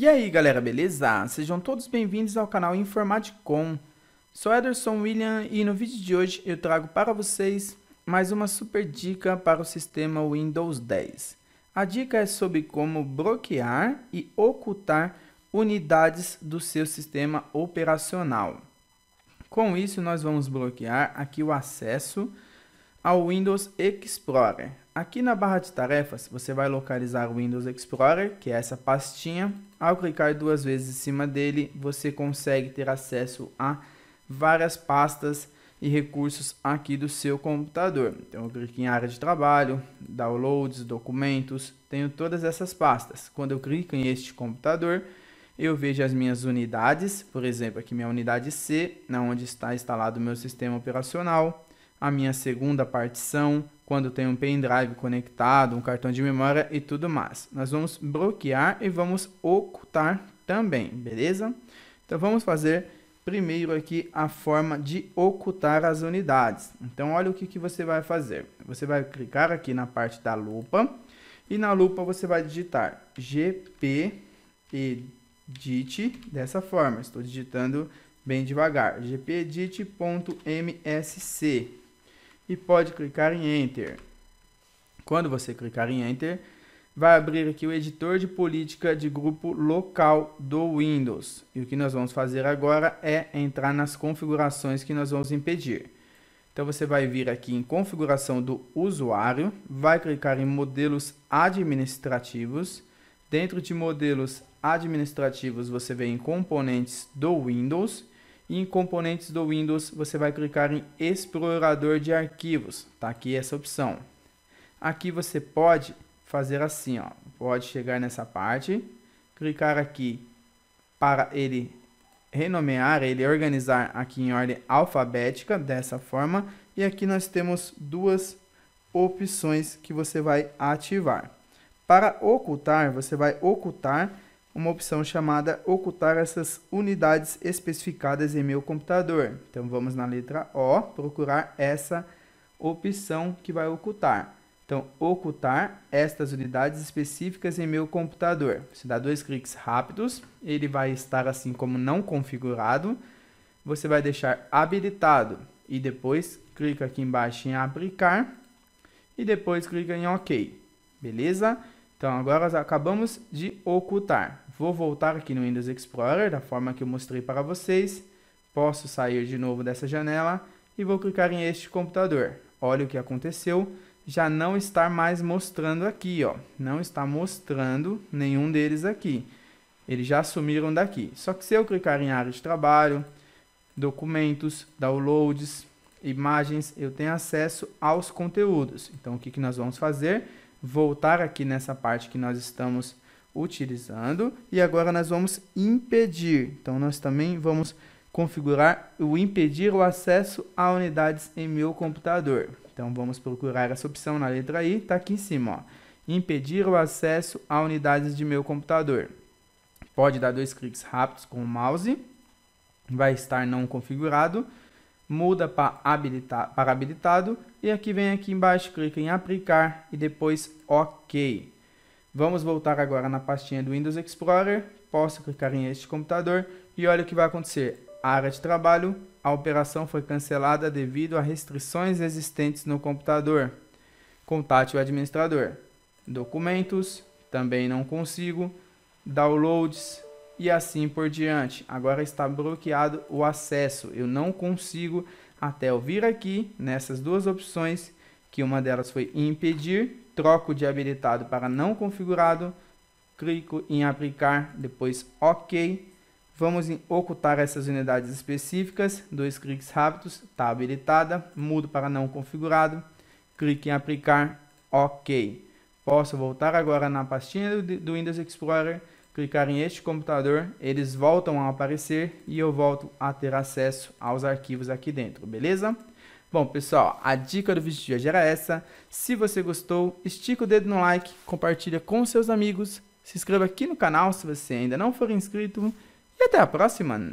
E aí galera, beleza? Sejam todos bem-vindos ao canal Informaticom. Sou Ederson William e no vídeo de hoje eu trago para vocês mais uma super dica para o sistema Windows 10. A dica é sobre como bloquear e ocultar unidades do seu sistema operacional. Com isso nós vamos bloquear aqui o acesso ao Windows Explorer. Aqui na barra de tarefas, você vai localizar o Windows Explorer, que é essa pastinha. Ao clicar duas vezes em cima dele, você consegue ter acesso a várias pastas e recursos aqui do seu computador. Então eu clico em área de trabalho, downloads, documentos, tenho todas essas pastas. Quando eu clico em este computador, eu vejo as minhas unidades, por exemplo, aqui minha unidade C, na onde está instalado o meu sistema operacional a minha segunda partição, quando tem um pendrive conectado, um cartão de memória e tudo mais. Nós vamos bloquear e vamos ocultar também, beleza? Então vamos fazer primeiro aqui a forma de ocultar as unidades. Então olha o que, que você vai fazer. Você vai clicar aqui na parte da lupa e na lupa você vai digitar GP edit dessa forma. Estou digitando bem devagar. gpedit.msc e pode clicar em Enter. Quando você clicar em Enter, vai abrir aqui o editor de política de grupo local do Windows. E o que nós vamos fazer agora é entrar nas configurações que nós vamos impedir. Então você vai vir aqui em configuração do usuário, vai clicar em modelos administrativos. Dentro de modelos administrativos você vem em componentes do Windows e em componentes do Windows você vai clicar em explorador de arquivos, tá aqui essa opção. Aqui você pode fazer assim, ó, pode chegar nessa parte, clicar aqui para ele renomear, ele organizar aqui em ordem alfabética dessa forma e aqui nós temos duas opções que você vai ativar. Para ocultar, você vai ocultar uma opção chamada ocultar essas unidades especificadas em meu computador. Então vamos na letra O, procurar essa opção que vai ocultar. Então, ocultar estas unidades específicas em meu computador. Você dá dois cliques rápidos, ele vai estar assim como não configurado. Você vai deixar habilitado e depois clica aqui embaixo em aplicar e depois clica em OK. Beleza? Então, agora acabamos de ocultar. Vou voltar aqui no Windows Explorer, da forma que eu mostrei para vocês. Posso sair de novo dessa janela e vou clicar em este computador. Olha o que aconteceu, já não está mais mostrando aqui, ó. Não está mostrando nenhum deles aqui. Eles já sumiram daqui. Só que se eu clicar em área de trabalho, documentos, downloads, imagens, eu tenho acesso aos conteúdos. Então, o que, que nós vamos fazer? voltar aqui nessa parte que nós estamos utilizando e agora nós vamos impedir. Então nós também vamos configurar o impedir o acesso a unidades em meu computador. Então vamos procurar essa opção na letra I, está aqui em cima, ó. impedir o acesso a unidades de meu computador. Pode dar dois cliques rápidos com o mouse, vai estar não configurado muda para, habilitar, para habilitado e aqui vem aqui embaixo, clica em aplicar e depois OK. Vamos voltar agora na pastinha do Windows Explorer, posso clicar em este computador e olha o que vai acontecer. A área de trabalho, a operação foi cancelada devido a restrições existentes no computador. Contate o administrador. Documentos, também não consigo. Downloads, e assim por diante. Agora está bloqueado o acesso. Eu não consigo até eu vir aqui nessas duas opções, que uma delas foi impedir, troco de habilitado para não configurado, clico em aplicar, depois OK. Vamos em ocultar essas unidades específicas, dois cliques rápidos, está habilitada, mudo para não configurado, clique em aplicar, OK. Posso voltar agora na pastinha do, do Windows Explorer clicar em este computador, eles voltam a aparecer e eu volto a ter acesso aos arquivos aqui dentro, beleza? Bom, pessoal, a dica do vídeo de hoje era essa. Se você gostou, estica o dedo no like, compartilha com seus amigos, se inscreva aqui no canal se você ainda não for inscrito e até a próxima!